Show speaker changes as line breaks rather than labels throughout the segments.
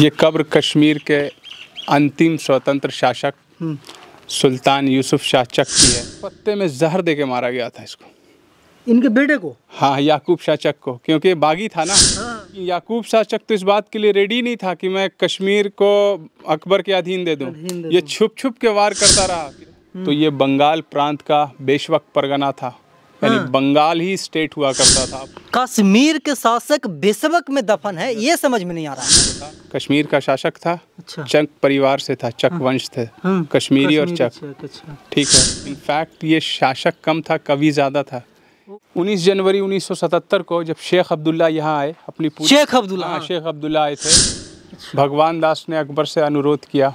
ये कब्र कश्मीर के अंतिम स्वतंत्र शासक हम्म। सुल्तान यूसुफ शाह चक की है पत्ते में जहर दे के मारा गया था इसको इनके बेटे को हाँ याकूब शाह चक को क्योंकि बागी था ना हाँ। याकूब शाह चक तो इस बात के लिए रेडी नहीं था कि मैं कश्मीर को अकबर के अधीन दे दूं ये छुप छुप के वार करता रहा हम्म। तो ये बंगाल प्रांत का बेशवक परगना था हाँ। बंगाल ही स्टेट हुआ करता था
कश्मीर के शासक बेसबक में दफन है ये समझ में नहीं आ रहा
कश्मीर का शासक था अच्छा। चक परिवार से था चक हाँ। वंश थे हाँ। कश्मीरी और चक अच्छा। ठीक है इनफैक्ट ये शासक कम था कवि ज़्यादा था 19 जनवरी 1977 को जब शेख अब्दुल्ला यहाँ आए अपनी शेख अब्दुल्ला हाँ शेख अब्दुल्ला आए थे अच्छा। भगवान दास ने अकबर से अनुरोध किया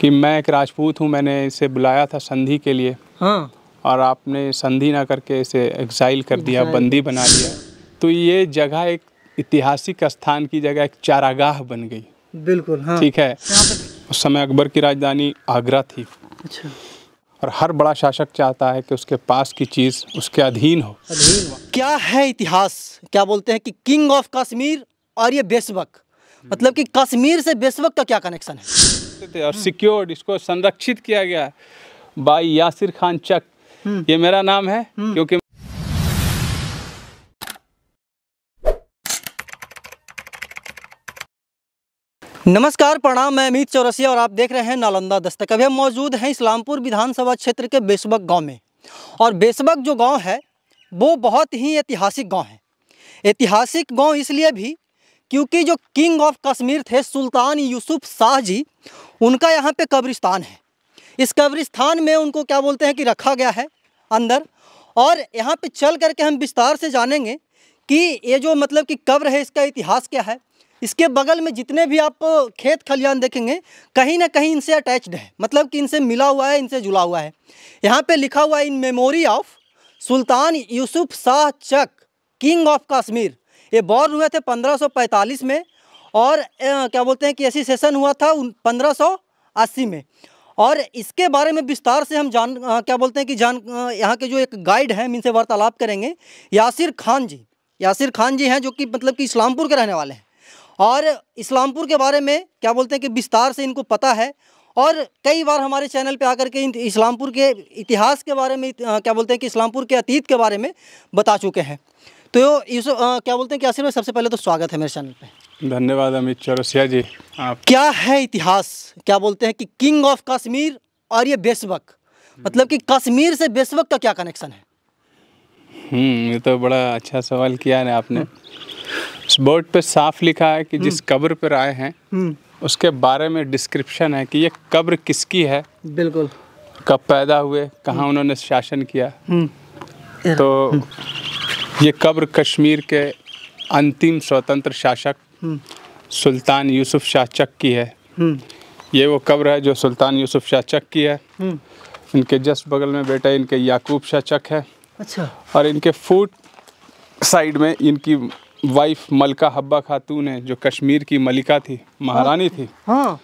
कि मैं एक राजपूत हूँ मैंने इसे बुलाया था संधि के लिए हाँ और आपने संधि ना करके इसे एक्साइल कर दिया बंदी बना लिया तो ये जगह एक ऐतिहासिक स्थान की जगह एक चारागाह बन गई बिल्कुल हाँ। ठीक है उस समय अकबर की राजधानी आगरा थी अच्छा और हर बड़ा शासक चाहता है कि उसके पास की चीज़ उसके अधीन हो अधीन
क्या है इतिहास क्या बोलते हैं कि किंग ऑफ कश्मीर और ये बेसवक मतलब कि कश्मीर से बेसवक का क्या कनेक्शन
है और सिक्योर्ड इसको संरक्षित किया गया बाई यासिर खान चक हम्म। ये मेरा नाम है हम्म। क्योंकि
नमस्कार प्रणाम मैं अमित चौरसिया और आप देख रहे हैं नालंदा दस्तक अभी हम मौजूद हैं इस्लामपुर विधानसभा क्षेत्र के बेसबक गांव में और बेसबक जो गांव है वो बहुत ही ऐतिहासिक गांव है ऐतिहासिक गांव इसलिए भी क्योंकि जो किंग ऑफ कश्मीर थे सुल्तान यूसुफ शाह जी उनका यहाँ पे कब्रिस्तान है इस कब्रिस्तान में उनको क्या बोलते हैं कि रखा गया है अंदर और यहाँ पे चल करके हम विस्तार से जानेंगे कि ये जो मतलब कि कब्र है इसका इतिहास क्या है इसके बगल में जितने भी आप खेत खलियान देखेंगे कहीं ना कहीं इनसे अटैच्ड है मतलब कि इनसे मिला हुआ है इनसे जुड़ा हुआ है यहाँ पे लिखा हुआ है in memory of Sultan Yusuf Shah Chak king of Kashmir ये बॉर्न हुए थे 1545 में और क्या बोलते हैं कि ऐसी सेशन हुआ था अस्सी में और इसके बारे में विस्तार से हम जान आ, क्या बोलते हैं कि जान यहाँ के जो एक गाइड हैं इनसे वार्तालाप करेंगे यासिर खान जी यासिर खान जी हैं जो कि मतलब कि इस्लामपुर के रहने वाले हैं और इस्लामपुर के बारे में क्या बोलते हैं कि विस्तार से इनको पता है और कई बार हमारे चैनल पे आकर के इस्लामपुर के इतिहास के बारे में क्या बोलते हैं कि इस्लामपुर के अतीत के बारे में बता चुके हैं तो इस क्या बोलते हैं कि यासिर भाई सबसे पहले तो स्वागत है मेरे चैनल पर
धन्यवाद अमित चौरसिया
जी आप क्या है इतिहास क्या बोलते हैं कि किंग ऑफ कश्मीर और ये बेसबक मतलब कि कश्मीर से बेसबक का क्या कनेक्शन है
हम्म, ये तो बड़ा अच्छा सवाल किया है आपने इस हम्म। बोर्ड पे साफ लिखा है कि जिस हम्म। कब्र पर आए हैं उसके बारे में डिस्क्रिप्शन है कि ये कब्र किसकी है बिल्कुल कब पैदा हुए कहाँ उन्होंने शासन किया तो ये कब्र कश्मीर के अंतिम स्वतंत्र शासक सुल्तान यूसुफ शाह चक की है ये वो कब्र है जो सुल्तान यूसुफ शाह चक की है इनके जस्ट बगल में बेटा इनके याकूब शाह चक है अच्छा और इनके फूट साइड में इनकी वाइफ मलका हब्बा खातून है जो कश्मीर की मलिका थी महारानी थी हाँ, हाँ।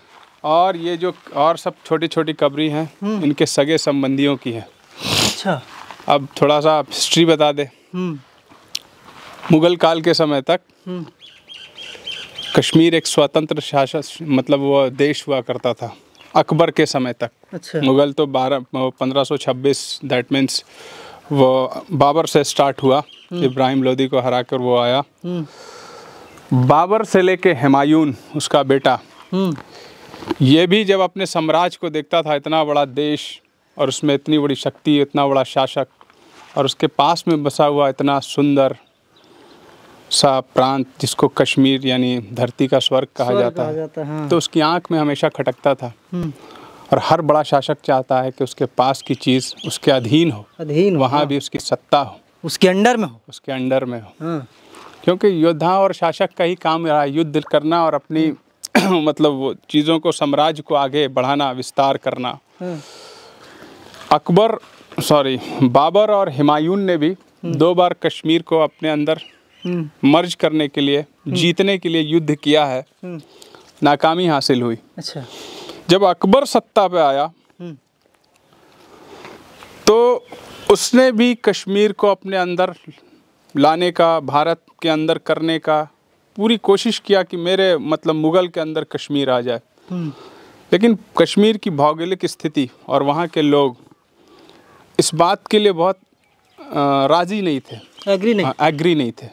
और ये जो और सब छोटी छोटी कबरी हैं हम्म। इनके सगे संबंधियों की है अच्छा अब थोड़ा सा हिस्ट्री बता दे हम्म। मुगल काल के समय तक हम्म। कश्मीर एक स्वतंत्र शासक मतलब वो देश हुआ करता था अकबर के समय तक अच्छा मुग़ल तो बारह पंद्रह सौ छब्बीस दैट मीन्स वो बाबर से स्टार्ट हुआ हम्म। इब्राहिम लोदी को हरा कर वो आया हम्म। बाबर से लेके हमायून उसका बेटा हम्म। ये भी जब अपने साम्राज्य को देखता था इतना बड़ा देश और उसमें इतनी बड़ी शक्ति इतना बड़ा शासक और उसके पास में बसा हुआ इतना सुंदर सा प्रांत जिसको कश्मीर यानी धरती का स्वर्ग कहा जाता है हाँ। तो उसकी आंख में हमेशा खटकता था हम्म। और हर बड़ा शासक चाहता है कि उसके पास की चीज़ उसके अधीन हो अधीन वहाँ हाँ। भी उसकी सत्ता हो उसके अंडर में हो उसके अंडर में हो हाँ। क्योंकि योद्धा और शासक का ही काम रहा युद्ध करना और अपनी मतलब वो चीज़ों को साम्राज्य को आगे बढ़ाना विस्तार करना हाँ। अकबर सॉरी बाबर और हिमायून ने भी हम्म। दो बार कश्मीर को अपने अंदर हम्म। मर्ज करने के लिए हम्म। जीतने के लिए युद्ध किया है हम्म। नाकामी हासिल हुई अच्छा जब अकबर सत्ता पे आया तो उसने भी कश्मीर को अपने अंदर लाने का भारत के अंदर करने का पूरी कोशिश किया कि मेरे मतलब मुग़ल के अंदर कश्मीर आ जाए लेकिन कश्मीर की भौगोलिक स्थिति और वहाँ के लोग इस बात के लिए बहुत राजी नहीं थे एग्री नहीं एग्री हाँ, नहीं थे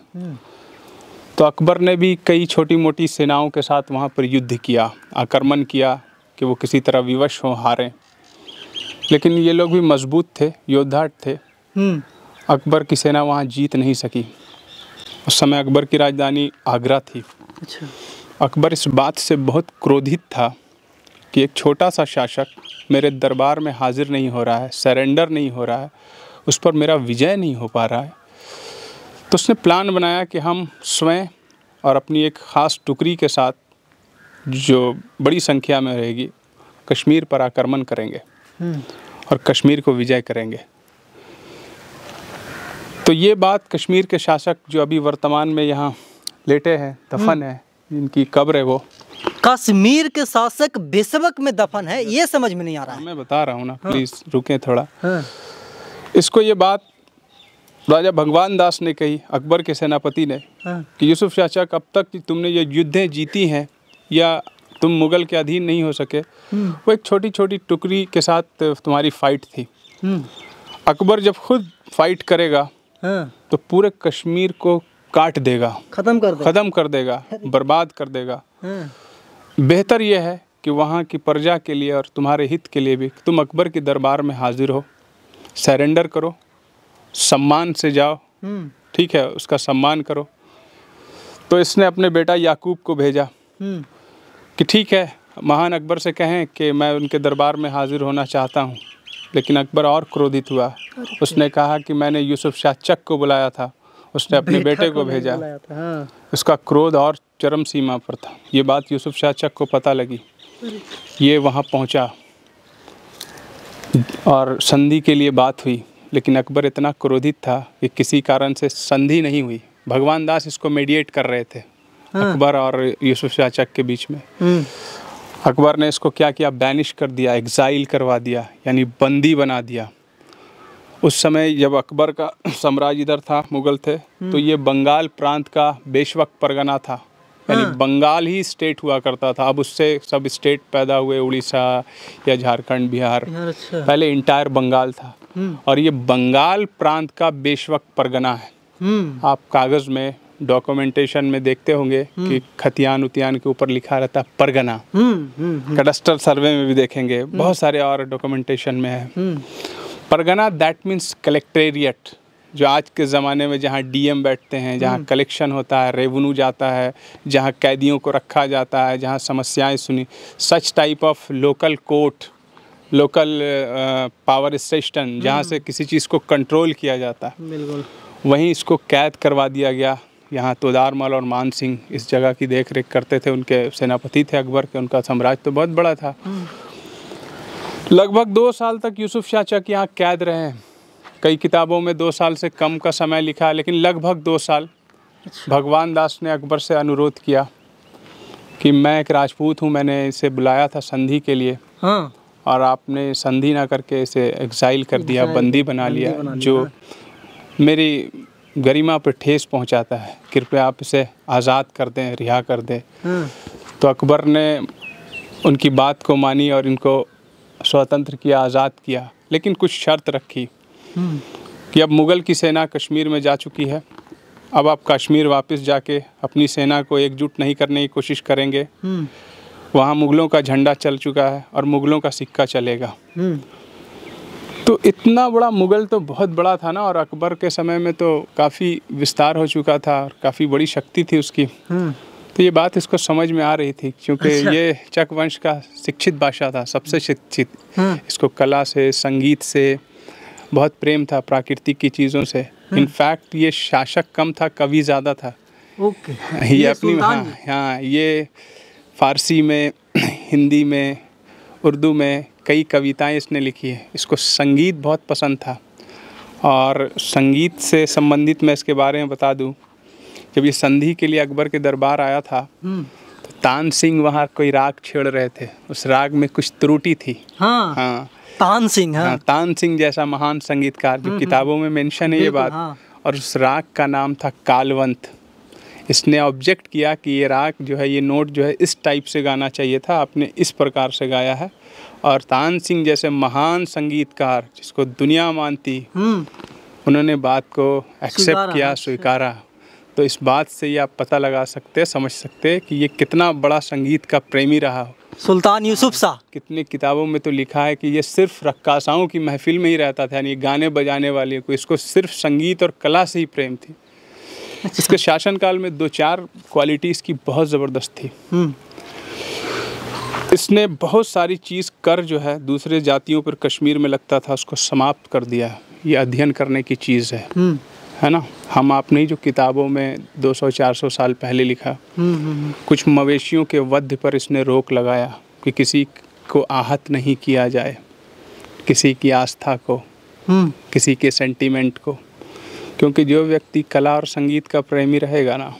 तो अकबर ने भी कई छोटी मोटी सेनाओं के साथ वहाँ पर युद्ध किया आक्रमण किया कि वो किसी तरह विवश हों हारें लेकिन ये लोग भी मजबूत थे योद्धा थे हम्म। अकबर की सेना वहाँ जीत नहीं सकी उस समय अकबर की राजधानी आगरा थी अच्छा अकबर इस बात से बहुत क्रोधित था कि एक छोटा सा शासक मेरे दरबार में हाजिर नहीं हो रहा है सरेंडर नहीं हो रहा है उस पर मेरा विजय नहीं हो पा रहा है तो उसने प्लान बनाया कि हम स्वयं और अपनी एक ख़ास टुकड़ी के साथ जो बड़ी संख्या में रहेगी कश्मीर पर आक्रमण करेंगे हम्म। और कश्मीर को विजय करेंगे तो ये बात कश्मीर के शासक जो अभी वर्तमान में यहाँ लेटे हैं दफन हम्म। है जिनकी कब्र है वो
कश्मीर के शासक बेसबक में दफन है ये समझ में नहीं आ रहा हाँ, मैं बता रहा हूँ ना हाँ।
प्लीज रुके थोड़ा हाँ। इसको ये बात राजा भगवान दास ने कही अकबर के सेनापति ने हाँ। कि यूसुफ चाचा कब तक तुमने ये युद्धें जीती हैं या तुम मुगल के अधीन नहीं हो सके हम्म। वो एक छोटी छोटी टुकड़ी के साथ तुम्हारी फाइट थी हम्म। अकबर जब खुद फाइट करेगा हाँ। तो पूरे कश्मीर को काट देगा खत्म कर खत्म कर देगा बर्बाद कर देगा हाँ। बेहतर यह है कि वहाँ की प्रजा के लिए और तुम्हारे हित के लिए भी तुम अकबर के दरबार में हाजिर हो सरेंडर करो सम्मान से जाओ हम्म। ठीक है उसका सम्मान करो तो इसने अपने बेटा याकूब को भेजा हम्म। कि ठीक है महान अकबर से कहें कि मैं उनके दरबार में हाजिर होना चाहता हूँ लेकिन अकबर और क्रोधित हुआ उसने कहा कि मैंने यूसुफ शाह चक को बुलाया था उसने अपने बेटे को भेजा हाँ। उसका क्रोध और चरम सीमा पर था ये बात यूसुफ शाह चक को पता लगी ये वहाँ पहुँचा और संधि के लिए बात हुई लेकिन अकबर इतना क्रोधित था कि किसी कारण से संधि नहीं हुई भगवान दास इसको मेडिएट कर रहे थे हाँ। अकबर और यूसुफ शाचक के बीच में हम्म। अकबर ने इसको क्या किया बैनिश कर दिया एग्जाइल करवा दिया यानी बंदी बना दिया उस समय जब अकबर का साम्राज्य इधर था मुगल थे हम्म। तो ये बंगाल प्रांत का बेशवक परगना था यानी हाँ। बंगाल ही स्टेट हुआ करता था अब उससे सब स्टेट पैदा हुए उड़ीसा या झारखंड बिहार अच्छा। पहले इंटायर बंगाल था हम्म। और ये बंगाल प्रांत का बेशवक परगना है हम्म। आप कागज़ में डॉक्यूमेंटेशन में देखते होंगे हम्म। कि खतियान उतियान के ऊपर लिखा रहता है परगना
कडस्टर
सर्वे में भी देखेंगे बहुत सारे और डॉक्यूमेंटेशन में है परगना दैट मीन्स कलेक्ट्रेरिएट जो आज के ज़माने में जहाँ डीएम बैठते हैं जहाँ हम्म। कलेक्शन होता है रेवन्यू जाता है जहाँ कैदियों को रखा जाता है जहाँ समस्याएं सुनी such type of local court local power station जहाँ से हम्म। किसी चीज़ को कंट्रोल किया जाता है बिल्कुल वहीं इसको कैद करवा दिया गया यहाँ तोदारमल और मान सिंह इस जगह की देख रेख करते थे उनके सेनापति थे अकबर के उनका साम्राज्य तो बहुत बड़ा था हम्म। लगभग दो साल तक यूसुफ शाह चक यहाँ कैद रहे हैं कई किताबों में दो साल से कम का समय लिखा है लेकिन लगभग दो साल अच्छा। भगवान दास ने अकबर से अनुरोध किया कि मैं एक राजपूत हूँ मैंने इसे बुलाया था संधि के लिए हाँ। और आपने संधि ना करके इसे एग्जाइल कर दिया बंदी बना लिया बना जो मेरी गरिमा पर ठेस पहुंचाता है कृपया आप इसे आज़ाद कर दें रिहा कर दें हाँ। तो अकबर ने उनकी बात को मानी और इनको स्वतंत्र किया आज़ाद किया लेकिन कुछ शर्त रखी कि अब मुग़ल की सेना कश्मीर में जा चुकी है अब आप कश्मीर वापस जाके अपनी सेना को एकजुट नहीं करने की कोशिश करेंगे वहाँ मुग़लों का झंडा चल चुका है और मुग़लों का सिक्का चलेगा तो इतना बड़ा मुग़ल तो बहुत बड़ा था ना और अकबर के समय में तो काफ़ी विस्तार हो चुका था और काफ़ी बड़ी शक्ति थी उसकी तो ये बात इसको समझ में आ रही थी क्योंकि अच्छा। ये चक वंश का शिक्षित भाषा था सबसे शिक्षित हाँ। इसको कला से संगीत से बहुत प्रेम था प्रकृति की चीज़ों से इनफैक्ट हाँ। ये शासक कम था कवि ज़्यादा था
ओके ये, ये अपनी हाँ
हाँ ये फारसी में हिंदी में उर्दू में कई कविताएं इसने लिखी है इसको संगीत बहुत पसंद था और संगीत से संबंधित मैं इसके बारे में बता दूं जब ये संधि के लिए अकबर के दरबार आया था हम्म। तो तान सिंह वहाँ कोई राग छेड़ रहे थे उस राग में कुछ त्रुटि थी हाँ, हाँ तान सिंह हाँ।, हाँ तान सिंह जैसा महान संगीतकार जो हम्म, हम्म। किताबों में मेंशन है ये बात हाँ। और उस राग का नाम था कालवंत इसने ऑब्जेक्ट किया कि ये राग जो है ये नोट जो है इस टाइप से गाना चाहिए था आपने इस प्रकार से गाया है और तान सिंह जैसे महान संगीतकार जिसको दुनिया मानती हम्म। उन्होंने बात को एक्सेप्ट हाँ, किया अच्छा। स्वीकारा तो इस बात से ये आप पता लगा सकते समझ सकते कि ये कितना बड़ा संगीत का प्रेमी रहा सुल्तान यूसुफ शाह कितने किताबों में तो लिखा है कि ये सिर्फ रक्काशाओं की महफिल में ही रहता था यानी गाने बजाने वाले को इसको सिर्फ संगीत और कला से ही प्रेम थी अच्छा। इसके शासनकाल में दो चार क्वालिटी इसकी बहुत ज़बरदस्त थी हम्म। इसने बहुत सारी चीज़ कर जो है दूसरे जातियों पर कश्मीर में लगता था उसको समाप्त कर दिया ये अध्ययन करने की चीज़ है हम्म। है ना हम आपने जो किताबों में 200-400 साल पहले लिखा हम्म, हम्म, हम्म। कुछ मवेशियों के वध पर इसने रोक लगाया कि किसी को आहत नहीं किया जाए किसी की आस्था को किसी के सेंटीमेंट को क्योंकि जो व्यक्ति कला और संगीत का प्रेमी रहेगा ना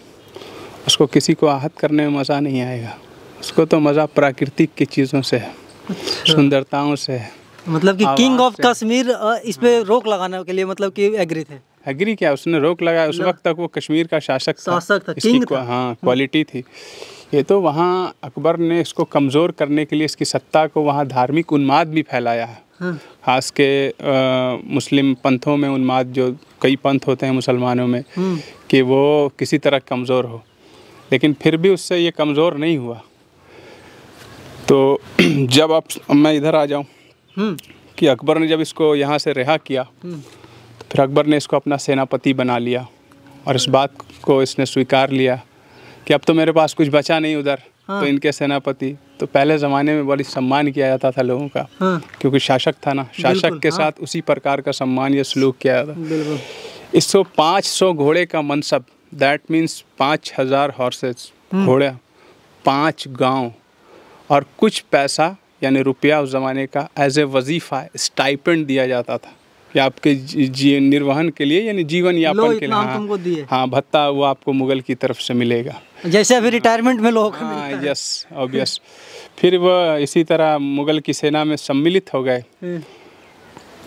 उसको किसी को आहत करने में मज़ा नहीं आएगा उसको तो मज़ा प्राकृतिक की चीज़ों से है अच्छा। सुंदरताओं से है मतलब कि
किंग ऑफ कश्मीर इस पर रोक लगाने के लिए मतलब कि एग्री थे
एग्री किया उसने रोक लगाया उस वक्त तक वो कश्मीर का शासक शासक था, था था। हाँ, हाँ क्वालिटी थी ये तो वहाँ अकबर ने इसको कमज़ोर करने के लिए इसकी सत्ता को वहाँ धार्मिक उन्माद भी फैलाया है हाँ। खास के आ, मुस्लिम पंथों में उन्माद जो कई पंथ होते हैं मुसलमानों में हाँ। कि वो किसी तरह कमज़ोर हो लेकिन फिर भी उससे ये कमज़ोर नहीं हुआ तो जब आप मैं इधर आ जाऊँ कि अकबर ने जब इसको यहाँ से रिहा किया फिर अकबर ने इसको अपना सेनापति बना लिया और इस बात को इसने स्वीकार लिया कि अब तो मेरे पास कुछ बचा नहीं उधर तो हाँ। तो इनके सेनापति तो पहले ज़माने में बड़ी सम्मान किया जाता था लोगों का हाँ। क्योंकि शासक था ना शासक के हाँ। साथ उसी प्रकार का सम्मान या सलूक किया जाता इसको पाँच सौ घोड़े का मनसब दैट मीन्स पाँच हज़ार हॉर्सेस हम्म। घोड़े पाँच गांव और कुछ पैसा यानी रुपया उस ज़माने का एज ए वजीफ़ा स्टाइपेंड दिया जाता था या आपके जी निर्वहन के लिए यानी जीवन यापन के लिए हाँ, हाँ भत्ता वो आपको मुगल की तरफ से मिलेगा
जैसे अभी रिटायरमेंट में लोग हाँ,
यस ऑबियस फिर वह इसी तरह मुगल की सेना में सम्मिलित हो गए हम्म।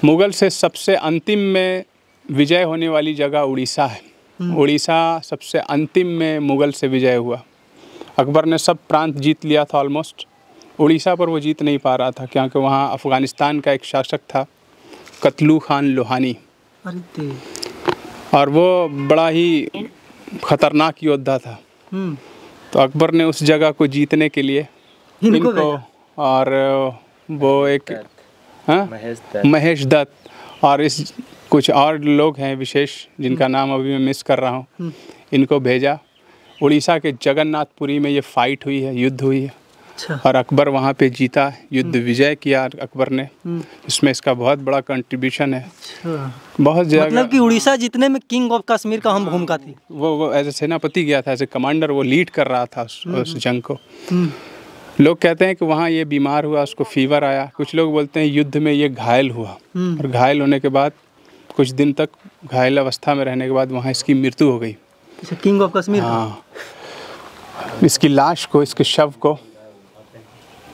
मुगल से सबसे अंतिम में विजय होने वाली जगह उड़ीसा है हम्म। उड़ीसा सबसे अंतिम में मुगल से विजय हुआ अकबर ने सब प्रांत जीत लिया था ऑलमोस्ट उड़ीसा पर वो जीत नहीं पा रहा था क्योंकि वहाँ अफ़गानिस्तान का एक शासक था कतलू खान लोहानी और वो बड़ा ही खतरनाक योद्धा था हम्म। तो अकबर ने उस जगह को जीतने के लिए इनको, और वो एक हाँ? महेश दत्त और इस कुछ और लोग हैं विशेष जिनका हम्म। नाम अभी मैं मिस कर रहा हूँ हम्म। इनको भेजा उड़ीसा के जगन्नाथपुरी में ये फाइट हुई है युद्ध हुई है अच्छा और अकबर वहाँ पे जीता युद्ध हम्म। विजय किया अकबर ने हम्म। इसमें इसका बहुत बड़ा कंट्रीब्यूशन है
अच्छा।
बहुत ज्यादा मतलब कि उड़ीसा जीतने में किंग ऑफ कश्मीर का हम भूमिका हाँ, थी वो वो एज ए सेनापति गया था एज ए कमांडर वो लीड कर रहा था उस, हम्म, जंग को लोग कहते हैं कि वहाँ ये बीमार हुआ उसको फीवर आया कुछ लोग बोलते हैं युद्ध में ये घायल हुआ और घायल होने के बाद कुछ दिन तक घायल अवस्था में रहने के बाद वहाँ इसकी मृत्यु हो गई किंग अच्छा, ऑफ कश्मीर हाँ इसकी लाश को इसके शव को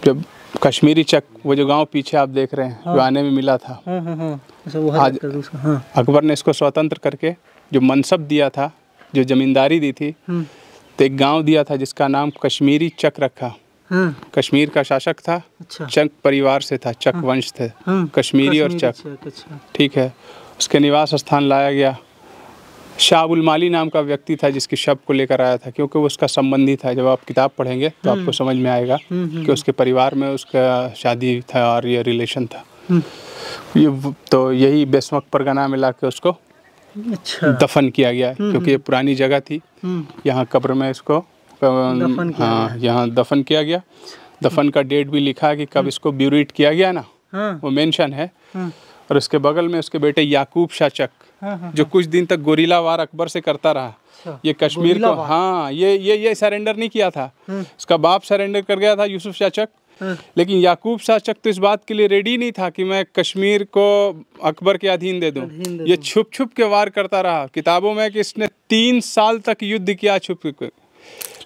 जब कश्मीरी चक वो जो गांव पीछे आप देख रहे हैं हाँ। जो आने में मिला था
हाँ, हाँ, हाँ। अच्छा, हाँ।
अकबर ने इसको स्वतंत्र करके जो मनसब दिया था जो जमींदारी दी थी हम्म। तो एक गांव दिया था जिसका नाम कश्मीरी चक रखा हाँ। कश्मीर का शासक था अच्छा। चक परिवार से था चक हाँ। वंश थे हाँ। कश्मीरी और चक अच्छा। ठीक है उसके निवास स्थान लाया गया शाहबुल माली नाम का व्यक्ति था जिसके शव को लेकर आया था क्योंकि वो उसका संबंधी था जब आप किताब पढ़ेंगे तो आपको हम्म। समझ में आएगा हम्म, हम्म, कि उसके परिवार में उसका शादी था और ये रिलेशन था ये तो यही बेसमक परगना में ला के उसको
अच्छा
दफन किया गया क्योंकि ये पुरानी जगह थी यहाँ कब्र में इसको हाँ यहाँ दफन किया गया दफन का डेट भी लिखा है कि कब इसको ब्यूरिट किया गया ना हाँ। वो मेंशन है और उसके बगल में उसके बेटे याकूब शाचक जो हाँ, हाँ। कुछ दिन तक गोरीला वार अकबर से करता रहा अच्छा, ये कश्मीर को हाँ ये ये ये सरेंडर नहीं किया था हाँ। उसका बाप सरेंडर कर गया था यूसुफ शाचक लेकिन याकूब शाचक तो इस बात के लिए रेडी नहीं था कि मैं कश्मीर को अकबर के अधीन दे दूं ये छुप छुप के वार करता रहा किताबों में कि इसने तीन साल तक युद्ध किया छुप के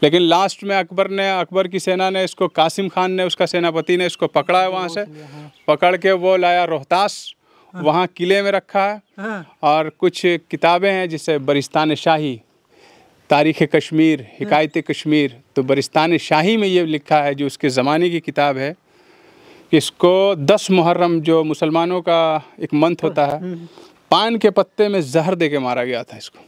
लेकिन लास्ट में अकबर ने अकबर की सेना ने इसको कासिम खान ने उसका सेनापति ने इसको पकड़ा है वहाँ से पकड़ के वो लाया रोहतास हाँ। वहाँ किले में रखा है हाँ। और कुछ किताबें हैं जैसे बरिस्तान शाही तारीख़ कश्मीर हाँ। हिकायत कश्मीर तो बरिस्तान शाही में ये लिखा है जो उसके ज़माने की किताब है इसको दस मुहर्रम जो मुसलमानों का एक मंथ होता है पान के पत्ते में जहर दे के मारा गया था इसको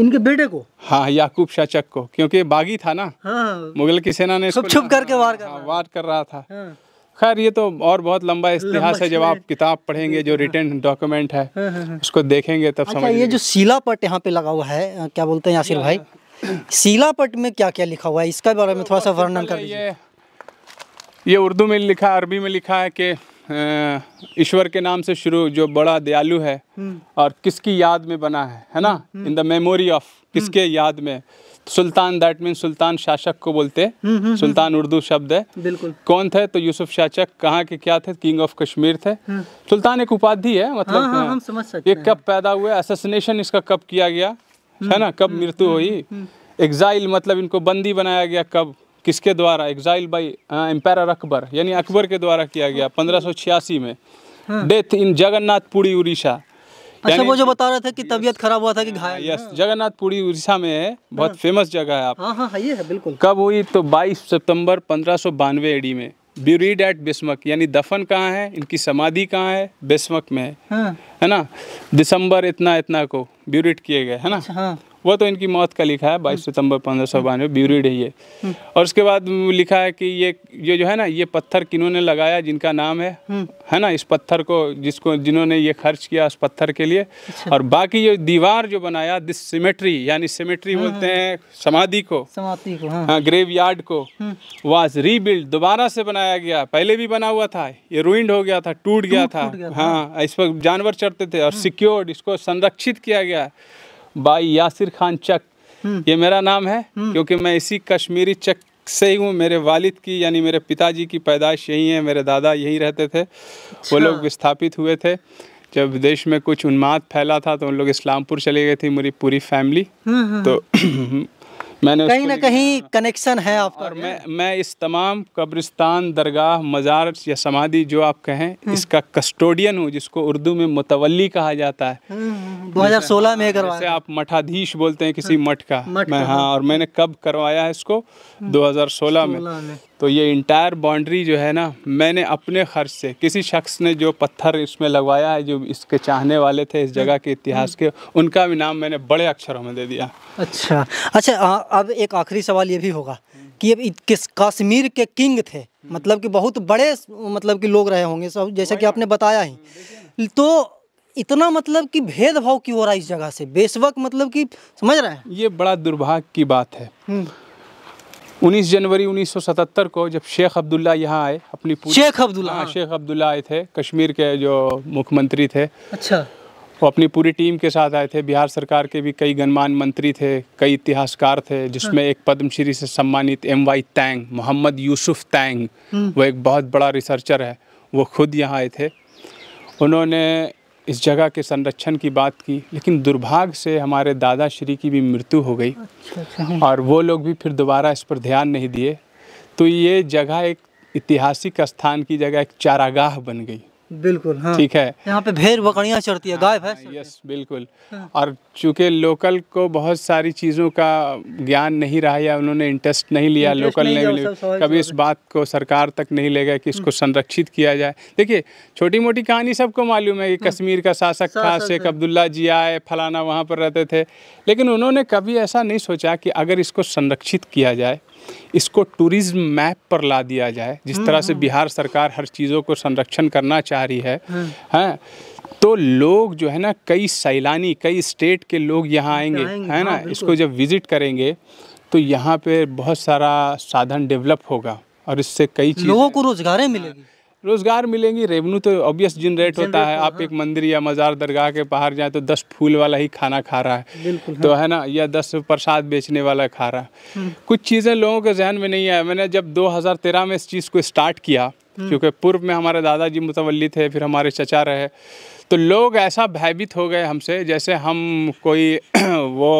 इनके बेटे को हाँ याकूब शाचक को क्योंकि बागी था ना हाँ, मुगल की सेना ने छुप करके वार कर, हाँ, वार कर रहा था हाँ। खैर ये तो और बहुत लंबा इतिहास है जब आप किताब पढ़ेंगे जो हाँ। रिटर्न डॉक्यूमेंट है हाँ, हाँ, उसको देखेंगे तब अच्छा, समझ ये जो
सीलापट यहाँ पे लगा हुआ है क्या बोलते हैं यासिर भाई सीलापट में क्या क्या लिखा हुआ है इसके बारे में तो थोड़ा सा वर्णन कर ये
ये उर्दू में लिखा अरबी में लिखा है कि ईश्वर के नाम से शुरू जो बड़ा दयालु है हम्म। और किसकी याद में बना है है ना इन द मेमोरी ऑफ किसके हम्म। याद में सुल्तान दैट मीन सुल्तान शासक को बोलते हैं हम्म, हम्म, सुल्तान हम्म। उर्दू शब्द है बिल्कुल कौन थे तो यूसुफ शाचक कहाँ के क्या थे किंग ऑफ कश्मीर थे सुल्तान एक उपाधि है मतलब हाँ, हाँ, हाँ। हम
समझ सकते एक कब
पैदा हुए असैसिनेशन इसका कब किया गया है ना कब मृत्यु हुई एग्जाइल मतलब इनको बंदी बनाया गया कब किसके द्वारा एग्जाइल बाई एम्पायर अकबर यानी अकबर के द्वारा किया गया हाँ। पंद्रह में डेथ इन जगन्नाथपुरी उड़ीसा अच्छा वो जो बता रहे थे कि तबीयत खराब हुआ था कि घायल यस हाँ। पुरी उड़ीसा में है बहुत फेमस हाँ। जगह है आप हाँ, हाँ हाँ ये है बिल्कुल कब हुई तो 22 सितंबर पंद्रह सौ बानवे एडी में ब्यूरीड एट बिस्मक यानी दफन कहाँ है इनकी समाधि कहाँ है बिस्मक में है हाँ। है ना दिसंबर इतना इतना को ब्यूरीड किए गए है ना अच्छा, हाँ। वो तो इनकी मौत का लिखा है बाईस हम्म। सितंबर पंद्रह सौ बानवे हम्म। ब्यूरिड है ये हम्म। और उसके बाद लिखा है कि ये ये जो है ना ये पत्थर किन्होंने लगाया जिनका नाम है है ना इस पत्थर को जिसको जिन्होंने ये खर्च किया उस पत्थर के लिए अच्छा। और बाकी ये दीवार जो बनाया दिस सिमेट्री यानी सिमेट्री हाँ, हाँ। बोलते हैं समाधि को
समाधि को हाँ
ग्रेव हाँ, यार्ड को वाज रीबिल्ड दोबारा से बनाया गया पहले भी बना हुआ था ये रुइंड हो गया था टूट गया था हाँ इस पर जानवर चढ़ते थे और सिक्योर्ड इसको संरक्षित किया गया बाई यासिर खान चक हम्म। ये मेरा नाम है हम्म। क्योंकि मैं इसी कश्मीरी चक से ही हूँ मेरे वालिद की यानी मेरे पिताजी की पैदाइश यही है मेरे दादा यहीं रहते थे वो अच्छा। लोग विस्थापित हुए थे जब देश में कुछ उन्माद फैला था तो उन लोग इस्लामपुर चले गए थे मेरी पूरी फैमिली हम्म, तो मैंने कहीं ना
कहीं कनेक्शन हाँ। है
आपका
और मैं मैं इस तमाम कब्रिस्तान दरगाह मज़ार या समाधि जो आप कहें हम्म। इसका कस्टोडियन हूँ जिसको उर्दू में मुतवली कहा जाता है 2016
हम्म, हम्म, हाँ, में करवाया जैसे
आप मठाधीश बोलते हैं किसी हाँ, मठ का मैं हाँ और मैंने कब करवाया है इसको 2016 में तो ये इंटायर बाउंड्री जो है ना मैंने अपने खर्च से किसी शख्स ने जो पत्थर इसमें लगवाया है जो इसके चाहने वाले थे इस जगह के इतिहास के उनका भी नाम मैंने बड़े अक्षरों में दे दिया
अच्छा अच्छा आ, अब एक आखिरी सवाल ये भी होगा कि अब किस कश्मीर के किंग थे मतलब कि बहुत बड़े मतलब कि लोग रहे होंगे सब जैसा कि आपने बताया
ही तो इतना मतलब कि भेदभाव क्यों हो रहा है इस जगह से बेशवक मतलब कि समझ रहे हैं ये बड़ा दुर्भाग्य की बात है हम्म। 19 जनवरी 1977 को जब शेख अब्दुल्ला यहाँ आए अपनी शेख अब्दुल्ला हाँ, हाँ, शेख अब्दुल्ला आए थे कश्मीर के जो मुख्यमंत्री थे अच्छा वो अपनी पूरी टीम के साथ आए थे बिहार सरकार के भी कई गणमान्य मंत्री थे कई इतिहासकार थे जिसमें हाँ। एक पद्मश्री से सम्मानित एम वाई तैंग मोहम्मद यूसुफ तैंग हम्म। वो एक बहुत बड़ा रिसर्चर है वो खुद यहाँ आए थे उन्होंने इस जगह के संरक्षण की बात की लेकिन दुर्भाग्य से हमारे दादा श्री की भी मृत्यु हो गई अच्छा, अच्छा, हाँ। और वो लोग भी फिर दोबारा इस पर ध्यान नहीं दिए तो ये जगह एक ऐतिहासिक स्थान की जगह एक चारागाह बन गई
बिल्कुल हाँ। ठीक है
यहाँ पे भेड़ बकरियाँ चढ़ती है गाय भैंस यस बिल्कुल हाँ। और चूंकि लोकल को बहुत सारी चीज़ों का ज्ञान नहीं रहा या उन्होंने इंटरेस्ट नहीं लिया लोकल ने कभी इस बात को सरकार तक नहीं ले गए कि इसको हम्म। संरक्षित किया जाए देखिए छोटी मोटी कहानी सबको मालूम है कि हाँ। कश्मीर का शासक था शेख अब्दुल्ला जी आए फलाना वहाँ पर रहते थे लेकिन उन्होंने कभी ऐसा नहीं सोचा कि अगर इसको संरक्षित किया जाए इसको टूरिज्म मैप पर ला दिया जाए जिस तरह से हम्म, हम्म। बिहार सरकार हर चीज़ों को संरक्षण करना चाह रही है हैं हम्म। हाँ, तो लोग जो है ना कई सैलानी कई स्टेट के लोग यहाँ आएंगे है ना हाँ, इसको जब विज़िट करेंगे तो यहाँ पे बहुत सारा साधन डेवलप होगा और इससे कई चीज़ लोगों को रोजगारें मिलेगी रोज़गार मिलेंगी रेवन्यू तो ऑब्वियस जनरेट होता है आप एक हाँ। मंदिर या मज़ार दरगाह के बाहर जाए तो दस फूल वाला ही खाना खा रहा है तो हाँ। है ना या दस प्रसाद बेचने वाला खा रहा है हम्म। कुछ चीज़ें लोगों के जहन में नहीं आया मैंने जब 2013 में इस चीज़ को स्टार्ट किया हम्म। क्योंकि पूर्व में हमारे दादाजी मुतवली थे फिर हमारे चचा रहे तो लोग ऐसा भयभीत हो गए हमसे जैसे हम कोई वो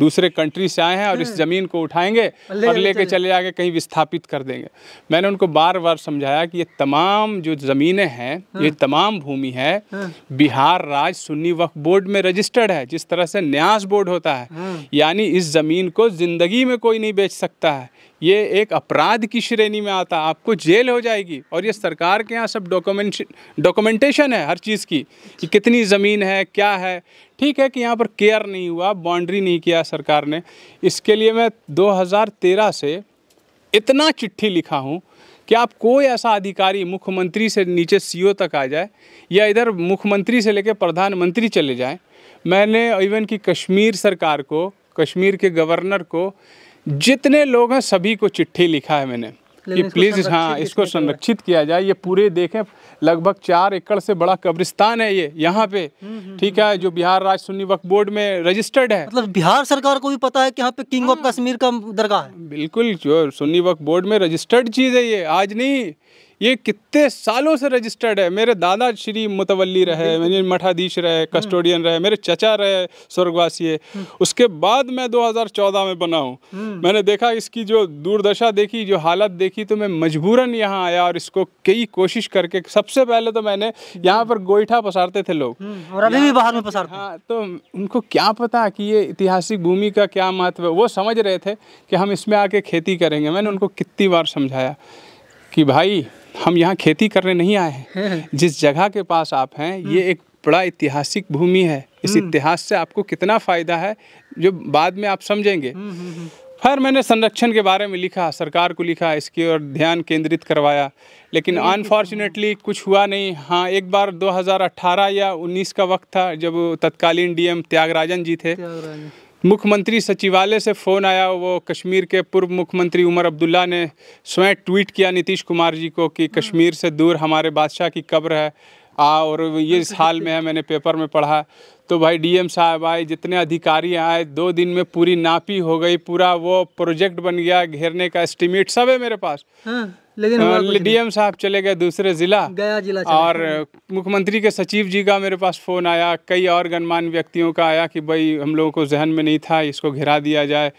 दूसरे कंट्री से आए हैं और इस हम्म। ज़मीन को उठाएंगे और लेके चले जाके कहीं विस्थापित कर देंगे मैंने उनको बार बार समझाया कि ये तमाम जो ज़मीनें हैं ये हाँ। तमाम भूमि है हाँ। बिहार राज्य सुन्नी वक्फ बोर्ड में रजिस्टर्ड है जिस तरह से न्यास बोर्ड होता है हाँ। यानी इस ज़मीन को ज़िंदगी में कोई नहीं बेच सकता है ये एक अपराध की श्रेणी में आता आपको जेल हो जाएगी और ये सरकार के यहाँ सब डॉक्यूमेंट डॉक्यूमेंटेशन है हर चीज़ की कि कितनी ज़मीन है क्या है ठीक है कि यहाँ पर केयर नहीं हुआ बाउंड्री नहीं किया सरकार ने इसके लिए मैं 2013 से इतना चिट्ठी लिखा हूँ कि आप कोई ऐसा अधिकारी मुख्यमंत्री से नीचे सी e तक आ जाए या इधर मुख्यमंत्री से लेकर प्रधानमंत्री चले जाएँ मैंने इवन कि कश्मीर सरकार को कश्मीर के गवर्नर को जितने लोग हैं सभी को चिट्ठी लिखा है मैंने कि प्लीज़ हाँ इसको संरक्षित किया जाए ये पूरे देखें लगभग चार एकड़ से बड़ा कब्रिस्तान है ये यहाँ पे हम्म, हम्म, हम्म। ठीक है जो बिहार राज्य सुन्नी वक्फ बोर्ड में रजिस्टर्ड है मतलब बिहार सरकार को भी पता है कि यहाँ पे किंग ऑफ कश्मीर का दरगाह है बिल्कुल जो सुन्नी वक्फ बोर्ड में रजिस्टर्ड चीज़ है ये आज नहीं ये कितने सालों से रजिस्टर्ड है मेरे दादा श्री मुतवली रहे मेरे मठाधीश रहे कस्टोडियन हम्म। रहे मेरे चचा रहे स्वर्गवासी हम्म। उसके बाद मैं 2014 में बना हूँ हम्म। मैंने देखा इसकी जो दूरदशा देखी जो हालत देखी तो मैं मजबूरन यहाँ आया और इसको कई कोशिश करके सबसे पहले तो मैंने यहाँ पर गोईठा पसारते थे लोग और अभी भी बाहर में पसार हाँ तो उनको क्या पता कि ये ऐतिहासिक भूमि का क्या महत्व है वो समझ रहे थे कि हम इसमें आके खेती करेंगे मैंने उनको कितनी बार समझाया कि भाई हम यहाँ खेती करने नहीं आए हैं जिस जगह के पास आप हैं हम्म। ये एक बड़ा ऐतिहासिक भूमि है इस हम्म। इतिहास से आपको कितना फ़ायदा है जो बाद में आप समझेंगे हम्म, खैर मैंने संरक्षण के बारे में लिखा सरकार को लिखा इसकी ओर ध्यान केंद्रित करवाया लेकिन अनफॉर्चुनेटली कुछ हुआ नहीं हाँ एक बार 2018 या 19 का वक्त था जब तत्कालीन डीएम त्यागराजन जी थे त्यागराजन। मुख्यमंत्री सचिवालय से फ़ोन आया वो कश्मीर के पूर्व मुख्यमंत्री उमर अब्दुल्ला ने स्वयं ट्वीट किया नीतीश कुमार जी को कि कश्मीर से दूर हमारे बादशाह की कब्र है आ और ये इस हाल में है मैंने पेपर में पढ़ा तो भाई डीएम साहब आए जितने अधिकारी आए दो दिन में पूरी नापी हो गई पूरा वो प्रोजेक्ट बन गया घेरने का एस्टिमेट सब है मेरे पास हाँ। लेकिन हाँ, डीएम साहब चले गए दूसरे जिला गया जिला और मुख्यमंत्री के सचिव जी का मेरे पास फोन आया कई और गणमान्य व्यक्तियों का आया कि भाई हम लोगों को जहन में नहीं था इसको घिरा दिया जाए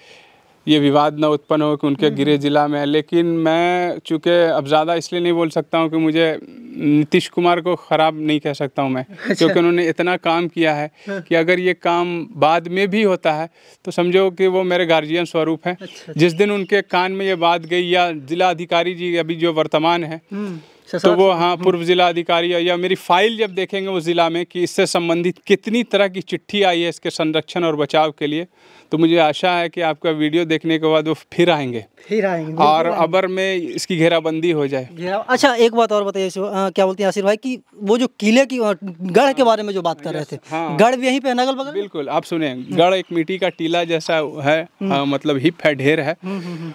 ये विवाद ना उत्पन्न हो कि उनके हम्म। गृह जिला में है लेकिन मैं चूँकि अब ज़्यादा इसलिए नहीं बोल सकता हूँ कि मुझे नीतीश कुमार को ख़राब नहीं कह सकता हूँ मैं अच्छा। क्योंकि उन्होंने इतना काम किया है हाँ। कि अगर ये काम बाद में भी होता है तो समझो कि वो मेरे गार्जियन स्वरूप हैं अच्छा। जिस अच्छा। दिन उनके कान में ये बात गई या जिला अधिकारी जी अभी जो वर्तमान है
हम्म। तो वो
हाँ हम्म। पूर्व जिला अधिकारी या मेरी फाइल जब देखेंगे उस जिला में कि इससे संबंधित कितनी तरह की चिट्ठी आई है इसके संरक्षण और बचाव के लिए तो मुझे आशा है कि आपका वीडियो देखने के बाद वो फिर आएंगे
फिर आएंगे और अबर
में इसकी घेराबंदी हो जाए
हाँ। अच्छा एक बात और बताइए क्या बोलते हैं आशीर भाई की वो जो किले की गढ़ के बारे में जो बात कर रहे थे हाँ।
गढ़ यही पे नगल बगल बिल्कुल आप सुने गढ़ एक मिट्टी का टीला जैसा है हम्म। हाँ, मतलब हिप है ढेर है हम्म,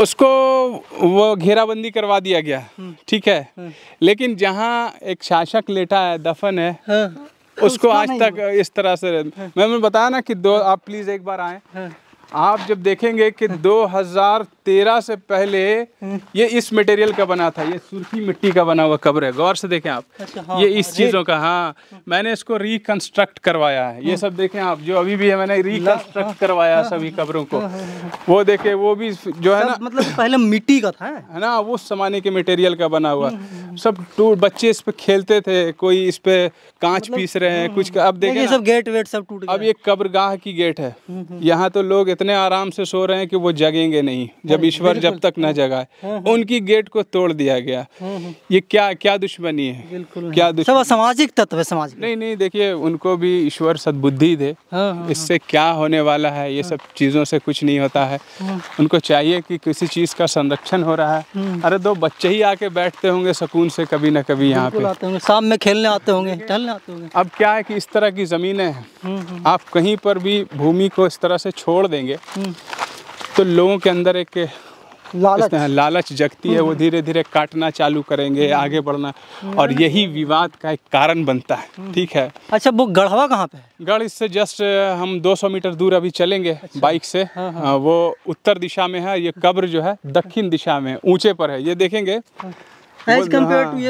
उसको वो घेराबंदी करवा दिया गया हम्म। ठीक है हम्म। लेकिन जहाँ एक शासक लेटा है दफन है हाँ। उसको आज तक इस तरह से मैं हाँ। मैंने बताया ना कि दो आप प्लीज एक बार आए हाँ। आप जब देखेंगे कि 2013 से पहले ये इस मटेरियल का बना था ये सुर्खी मिट्टी का बना हुआ कब्र है गौर से देखें आप
अच्छा, हाँ, ये हाँ, इस चीज़ों
का हाँ मैंने इसको रिकंस्ट्रक्ट करवाया है ये सब देखें आप जो अभी भी है मैंने रिकंस्ट्रक्ट हाँ, करवाया हाँ, सभी कब्रों को वो देखे वो भी जो है ना
मतलब पहले मिट्टी का था है
ना वो समाने के मटेरियल का बना हुआ हम्म, हम्म, हम्म। सब टूट बच्चे इस पे खेलते थे कोई इस पे कांच मतलब पीस रहे हैं कुछ अब देखे सब गेट वेट सब टूट अब ये कब्रगाह की गेट है यहाँ तो लोग इतने आराम से सो रहे हैं कि वो जगेंगे नहीं जब हाँ, ईश्वर जब तक न जगाए हाँ, हाँ, उनकी गेट को तोड़ दिया गया ये क्या क्या दुश्मनी है क्या दुश्मन सामाजिक तत्व है समाज नहीं नहीं देखिए उनको भी ईश्वर सदबुद्धि दे इससे क्या होने वाला है ये सब चीज़ों से कुछ नहीं होता है उनको चाहिए कि किसी चीज़ का संरक्षण हो रहा है अरे दो बच्चे ही आके बैठते होंगे सुकून से कभी ना कभी यहाँ पे
शाम में खेलने आते होंगे
टहलने आते होंगे
अब क्या है कि इस तरह की ज़मीनें हैं आप कहीं पर भी भूमि को इस तरह से छोड़ देंगे करेंगे तो लोगों के अंदर एक लालच लालच जगती है वो हम्म। धीरे धीरे काटना चालू करेंगे हम्म। आगे बढ़ना हम्म। और यही विवाद का एक कारण बनता है ठीक है अच्छा वो गढ़वा कहाँ पे गढ़ इससे जस्ट हम 200 मीटर दूर अभी चलेंगे अच्छा। बाइक से हाँ, हाँ। वो उत्तर दिशा में है ये कब्र जो है दक्षिण दिशा में ऊंचे पर है ये देखेंगे अच्छा। हाँ,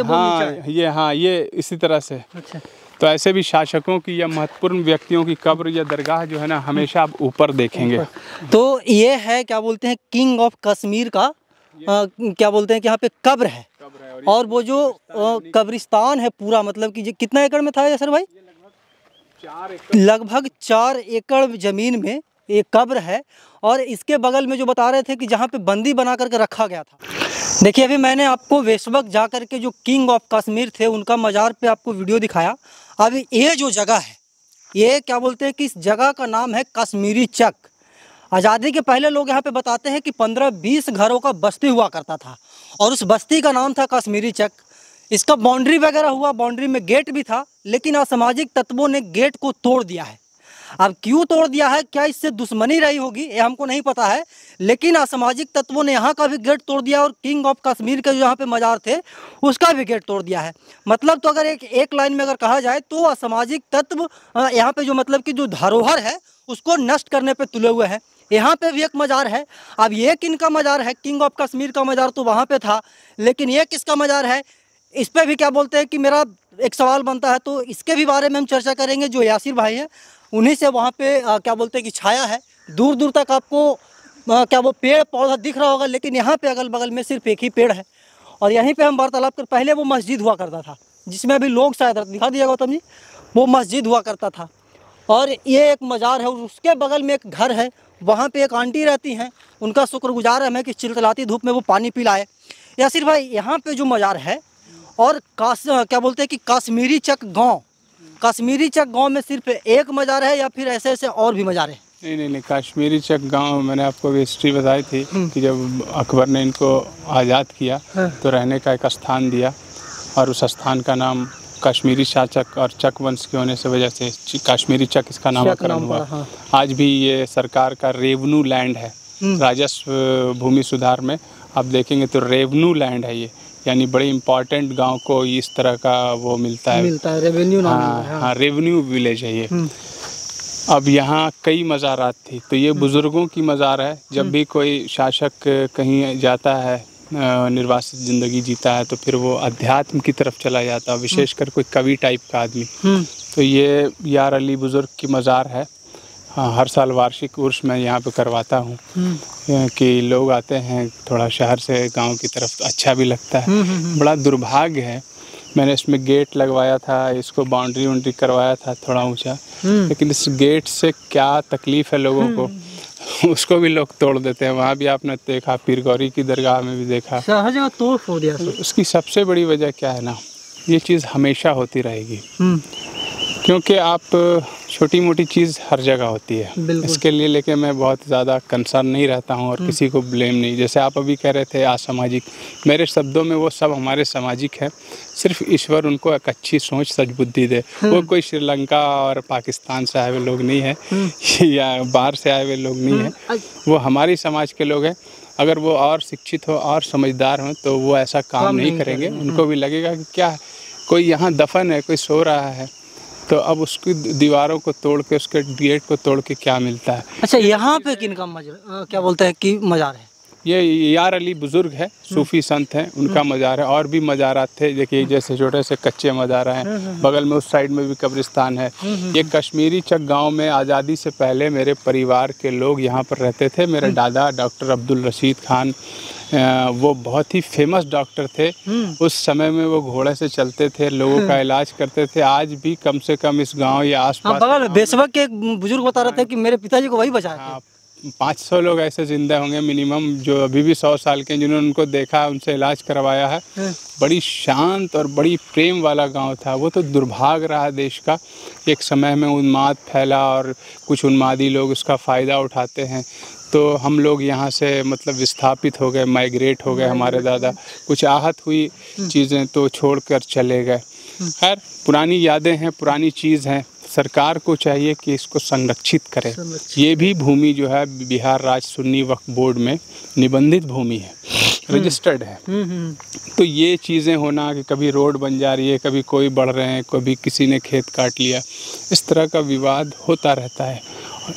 हाँ ये हाँ ये इसी तरह से अच्छा तो ऐसे भी शासकों की या महत्वपूर्ण व्यक्तियों की कब्र या दरगाह जो है ना हमेशा आप ऊपर देखेंगे
तो ये है क्या बोलते हैं किंग ऑफ कश्मीर का आ, क्या बोलते हैं कि यहाँ पे कब्र है, और, और वो जो कब्रिस्तान है पूरा मतलब कि कितना एकड़ में था ये सर भाई लगभग चार एकड़ जमीन में एक कब्र है और इसके बगल में जो बता रहे थे कि जहाँ पे बंदी बना करके रखा गया था देखिए अभी मैंने आपको वेस्टबक जा कर के जो किंग ऑफ कश्मीर थे उनका मज़ार पे आपको वीडियो दिखाया अभी ये जो जगह है ये क्या बोलते हैं कि इस जगह का नाम है कश्मीरी चक आज़ादी के पहले लोग यहाँ पे बताते हैं कि पंद्रह बीस घरों का बस्ती हुआ करता था और उस बस्ती का नाम था कश्मीरी चक इसका बाउंड्री वगैरह हुआ बाउंड्री में गेट भी था लेकिन असामाजिक तत्वों ने गेट को तोड़ दिया है अब क्यों तोड़ दिया है क्या इससे दुश्मनी रही होगी ये हमको नहीं पता है लेकिन असामाजिक तत्वों ने यहाँ का भी गेट तोड़ दिया और किंग ऑफ कश्मीर के जो यहाँ पे मजार थे उसका भी गेट तोड़ दिया है मतलब तो अगर एक एक लाइन में अगर कहा जाए तो असामाजिक तत्व यहाँ पे जो मतलब कि जो धरोहर है उसको नष्ट करने पर तुले हुए हैं यहाँ पे भी एक मज़ार है अब ये किन का मज़ार है किंग ऑफ कश्मीर का मज़ार तो वहाँ पे था लेकिन ये किसका मज़ार है इस पर भी क्या बोलते हैं कि मेरा एक सवाल बनता है तो इसके भी बारे में हम चर्चा करेंगे जो यासिर भाई हैं उन्हीं से वहाँ पे आ, क्या बोलते हैं कि छाया है दूर दूर तक आपको आ, क्या वो पेड़ पौधा दिख रहा होगा लेकिन यहाँ पे अगल बगल में सिर्फ एक ही पेड़ है और यहीं पे हम वार्तालाप कर पहले वो मस्जिद हुआ करता था जिसमें अभी लोग शायद दिखा दिया गौतम जी वो मस्जिद हुआ करता था और ये एक मज़ार है और उसके बगल में एक घर है वहाँ पर एक आंटी रहती हैं उनका शुक्रगुजार हमें कि चिलतलाती धूप में वो पानी पिलाए या सिर्फ भाई यहाँ पर जो मज़ार है और काश क्या बोलते हैं कि कश्मीरी चक गाँव कश्मीरी चक गांव में सिर्फ एक मज़ार है या फिर ऐसे ऐसे और भी मज़ार है
नहीं नहीं नहीं कश्मीरी चक गांव मैंने आपको हिस्ट्री बताई थी हम्म। कि जब अकबर ने इनको आज़ाद किया हाँ। तो रहने का एक स्थान दिया और उस स्थान का नाम कश्मीरी शाचक और चक वंश के होने से वजह से कश्मीरी चक इसका नामकरण हुआ हाँ। आज भी ये सरकार का रेवनू लैंड है हम्म। राजस्व भूमि सुधार में आप देखेंगे तो रेवनू लैंड है ये यानी बड़े इम्पोर्टेंट गांव को इस तरह का वो मिलता है
मिलता है रेवेन्यू नाम हाँ हाँ, हाँ
रेवेन्यू विलेज है ये हम्म। अब यहाँ कई मज़ारात थी तो ये हम्म। बुज़ुर्गों की मज़ार है जब हम्म। भी कोई शासक कहीं जाता है निर्वासित ज़िंदगी जीता है तो फिर वो अध्यात्म की तरफ चला जाता है विशेषकर कोई कवि टाइप का आदमी तो ये यार अली बुज़ुर्ग की मज़ार है हाँ, हर साल वार्षिक उर्स मैं यहाँ पे करवाता हूँ हम्म। कि लोग आते हैं थोड़ा शहर से गांव की तरफ अच्छा भी लगता है हम्म, हम्म, बड़ा दुर्भाग्य है मैंने इसमें गेट लगवाया था इसको बाउंड्री उंड्री करवाया था थोड़ा ऊंचा लेकिन इस गेट से क्या तकलीफ है लोगों को उसको भी लोग तोड़ देते हैं वहाँ भी आपने देखा पीर गौरी की दरगाह में भी देखा अच्छा, तोड़ फोड़ दिया उसकी सबसे बड़ी वजह क्या है ना ये चीज़ हमेशा होती रहेगी क्योंकि आप छोटी मोटी चीज़ हर जगह होती है इसके लिए लेके मैं बहुत ज़्यादा कंसर्न नहीं रहता हूँ और हम्म। किसी को ब्लेम नहीं जैसे आप अभी कह रहे थे असामाजिक मेरे शब्दों में वो सब हमारे सामाजिक है सिर्फ ईश्वर उनको एक अच्छी सोच बुद्धि दे वो हम्म। कोई श्रीलंका और पाकिस्तान से आए हुए लोग नहीं है हम्म। या बाहर से आए हुए लोग नहीं है वो हमारे समाज के लोग हैं अगर वो और शिक्षित हो और समझदार हो तो वो ऐसा काम नहीं करेंगे उनको भी लगेगा कि क्या कोई यहाँ दफन है कोई सो रहा है तो अब उसकी दीवारों को तोड़ के उसके गेट को तोड़ के क्या मिलता है
अच्छा यहाँ पे किन का मजर क्या बोलते
हैं कि मजार है ये यार अली बुज़ुर्ग है हम्म। सूफ़ी संत हैं उनका हम्म। मज़ार है और भी मज़ारा थे देखिए हम्म। जैसे छोटे से कच्चे मज़ारा हैं बगल में उस साइड में भी कब्रिस्तान है ये कश्मीरी चक गांव में आज़ादी से पहले मेरे परिवार के लोग यहाँ पर रहते थे मेरे दादा डॉक्टर अब्दुल रशीद खान वो बहुत ही फेमस डॉक्टर थे हम्म। उस समय में वो घोड़े से चलते थे लोगों का इलाज करते थे आज भी कम से कम इस गांव या आस पास हाँ, बेसबक के बुजुर्ग बता रहे थे हाँ। कि मेरे पिताजी को वही बचाया हाँ, पाँच सौ लोग ऐसे ज़िंदा होंगे मिनिमम जो अभी भी सौ साल के जिन्होंने उनको देखा उनसे इलाज करवाया है हाँ। बड़ी शांत और बड़ी प्रेम वाला गांव था वो तो दुर्भाग रहा देश का एक समय में उन्माद फैला और कुछ उन्मादी लोग उसका फ़ायदा उठाते हैं तो हम लोग यहाँ से मतलब विस्थापित हो गए माइग्रेट हो गए हमारे दादा कुछ आहत हुई हम्म। चीज़ें तो छोड़कर चले गए हम्म। खैर पुरानी यादें हैं पुरानी चीज़ हैं सरकार को चाहिए कि इसको संरक्षित करें ये भी भूमि जो है बिहार राज्य सुन्नी वक्फ बोर्ड में निबंधित भूमि है रजिस्टर्ड हम्म। है तो ये चीज़ें होना कि कभी रोड बन जा रही है कभी कोई बढ़ रहे हैं कभी किसी ने खेत काट लिया इस तरह का विवाद होता रहता है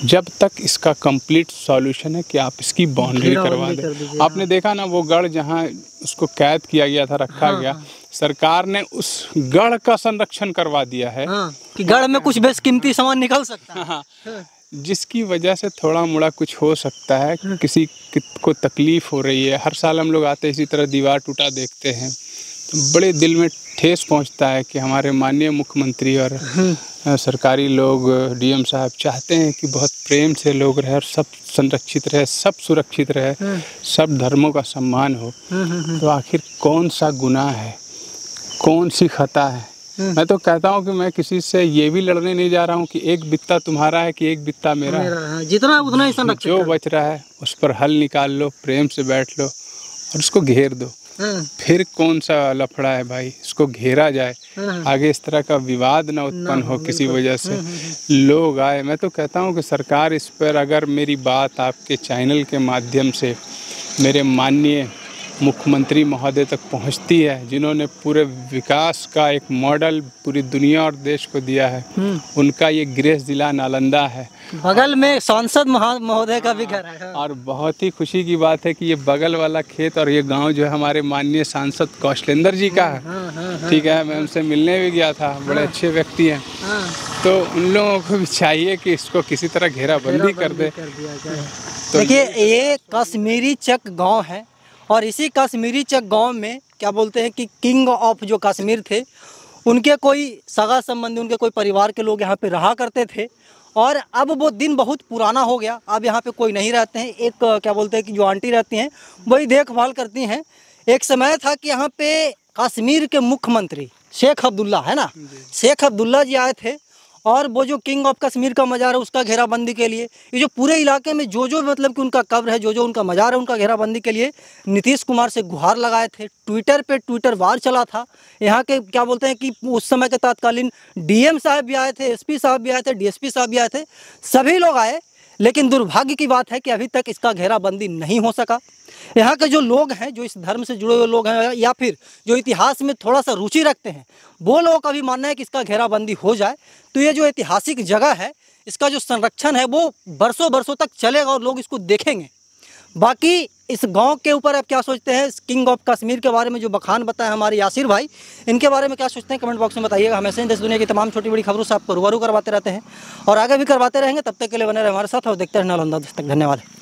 जब तक इसका कंप्लीट सॉल्यूशन है कि आप इसकी बाउंड्री करवा दें हाँ। आपने देखा ना वो गढ़ जहाँ उसको कैद किया गया था रखा हाँ, गया हाँ। सरकार ने उस गढ़ का संरक्षण करवा दिया है हाँ,
कि गढ़ में कुछ बेसकीमती सामान निकल सकता है हाँ, हाँ।
जिसकी वजह से थोड़ा मोड़ा कुछ हो सकता है किसी को तकलीफ हो रही है हर साल हम लोग आते इसी तरह दीवार टूटा देखते हैं बड़े दिल में ठेस पहुंचता है कि हमारे माननीय मुख्यमंत्री और हम्म। सरकारी लोग डीएम साहब चाहते हैं कि बहुत प्रेम से लोग रहे और सब संरक्षित रहे सब सुरक्षित रहे हम्म। सब धर्मों का सम्मान हो हम्म, तो आखिर कौन सा गुनाह है कौन सी खता है मैं तो कहता हूँ कि मैं किसी से ये भी लड़ने नहीं जा रहा हूँ कि एक बित्ता तुम्हारा है कि एक बित्ता मेरा, है जितना उतना ही संरक्षित जो बच रहा है उस पर हल निकाल लो प्रेम से बैठ लो और उसको घेर दो हाँ। फिर कौन सा लफड़ा है भाई इसको घेरा जाए हाँ, हाँ। आगे इस तरह का विवाद ना उत्पन्न हो किसी वजह से लोग आए मैं तो कहता हूँ कि सरकार इस पर अगर मेरी बात आपके चैनल के माध्यम से मेरे माननीय मुख्यमंत्री महोदय तक पहुंचती है जिन्होंने पूरे विकास का एक मॉडल पूरी दुनिया और देश को दिया है हम्म। उनका ये गृह जिला नालंदा है बगल में सांसद महोदय का भी घर है हाँ। और बहुत ही खुशी की बात है कि ये बगल वाला खेत और ये गांव जो है हमारे माननीय सांसद कौशलेंद्र जी का हाँ, है हाँ, ठीक है मैं उनसे मिलने भी गया था बड़े अच्छे व्यक्ति हैं तो उन लोगों को भी चाहिए कि इसको किसी तरह घेराबंदी कर दे
तो
देखिए
ये कश्मीरी चक गांव है और इसी कश्मीरी चक गांव में क्या बोलते हैं कि किंग ऑफ जो कश्मीर थे उनके कोई सगा संबंधी उनके कोई परिवार के लोग यहाँ पे रहा करते थे और अब वो दिन बहुत पुराना हो गया अब यहाँ पे कोई नहीं रहते हैं एक क्या बोलते हैं कि जो आंटी रहती हैं वही देखभाल करती हैं एक समय था कि यहाँ पे कश्मीर के मुख्यमंत्री शेख अब्दुल्ला है ना शेख अब्दुल्ला जी आए थे और वो जो किंग ऑफ कश्मीर का मज़ार है उसका घेराबंदी के लिए ये जो पूरे इलाके में जो जो मतलब कि उनका कब्र है जो जो उनका मज़ार है उनका घेराबंदी के लिए नीतीश कुमार से गुहार लगाए थे ट्विटर पे ट्विटर वार चला था यहाँ के क्या बोलते हैं कि उस समय के तत्कालीन डीएम साहब भी आए थे एसपी साहब भी आए थे डीएसपी साहब भी आए थे सभी लोग आए लेकिन दुर्भाग्य की बात है कि अभी तक इसका घेराबंदी नहीं हो सका यहाँ के जो लोग हैं जो इस धर्म से जुड़े हुए लोग हैं या फिर जो इतिहास में थोड़ा सा रुचि रखते हैं वो लोगों का भी मानना है कि इसका घेराबंदी हो जाए तो ये जो ऐतिहासिक जगह है इसका जो संरक्षण है वो बरसों बरसों तक चलेगा और लोग इसको देखेंगे बाकी इस गांव के ऊपर आप क्या सोचते हैं किंग ऑफ कश्मीर के बारे में जो बखान बताया हमारे यासिर भाई इनके बारे में क्या सोचते हैं कमेंट बॉक्स में बताइएगा हमेशा देश दुनिया की तमाम छोटी बड़ी खबरों से आपको रूबरू करवाते रहते हैं और आगे भी करवाते रहेंगे तब तक के लिए बने रहे हमारे साथ और देखते रहे नालंदा तक धन्यवाद